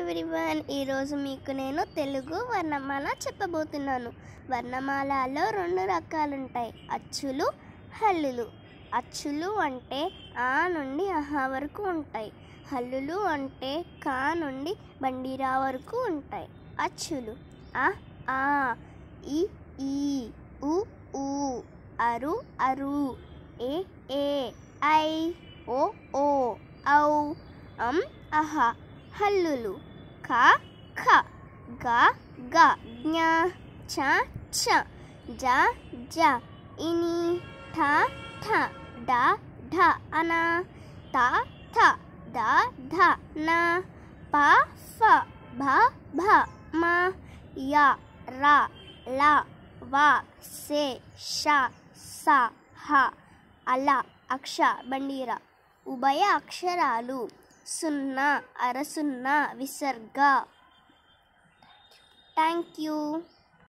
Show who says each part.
Speaker 1: everyone ఈరోజు మీకు నేను తెలుగు వర్ణమాల చెప్పబోతున్నాను వర్ణమాలలో రెండు రకాలుంటాయి అచ్చులు హల్లులు అచ్చులు అంటే ఆ నుండి అహా వరకు ఉంటాయి హల్లులు అంటే కా నుండి బండిరా వరకు ఉంటాయి అచ్చులు ఆ ఆ ఈ ఈ ఉ ఊ అరు అరు ఏ ఏ ఐ ఓ ఓ ఔ అం అహ హల్లులు खा खा गा गा ज्ञा छा छा जा जा इनी ठा ठा डा ढा अना ता था दा धा ना पा फा भा भा मा या रा ला वा से शा सा हा అలా అక్ష ఉభయ అక్షరాలు సున్నా అరసున్నా విసర్గ థ్యాంక్ యూ